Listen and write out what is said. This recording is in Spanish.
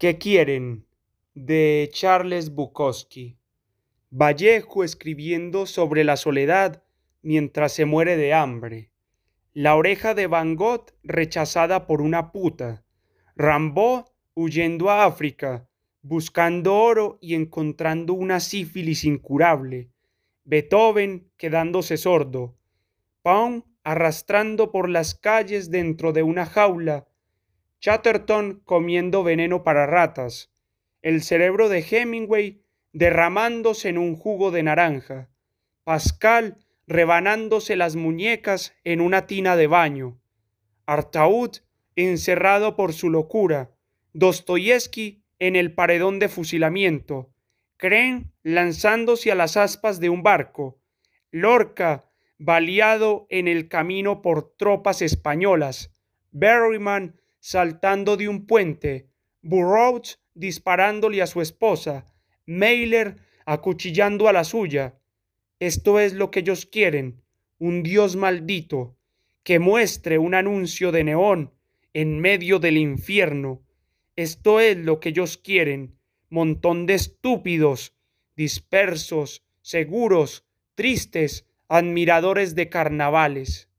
¿Qué quieren? de Charles Bukowski. Vallejo escribiendo sobre la soledad mientras se muere de hambre. La oreja de Van Gogh rechazada por una puta. Rambo huyendo a África, buscando oro y encontrando una sífilis incurable. Beethoven quedándose sordo. Pound arrastrando por las calles dentro de una jaula Chatterton comiendo veneno para ratas, el cerebro de Hemingway derramándose en un jugo de naranja, Pascal rebanándose las muñecas en una tina de baño, Artaud encerrado por su locura, Dostoyevsky en el paredón de fusilamiento, Kren lanzándose a las aspas de un barco, Lorca baleado en el camino por tropas españolas, Berryman saltando de un puente, Burroughs disparándole a su esposa, Mailer acuchillando a la suya. Esto es lo que ellos quieren, un dios maldito, que muestre un anuncio de neón en medio del infierno. Esto es lo que ellos quieren, montón de estúpidos, dispersos, seguros, tristes, admiradores de carnavales.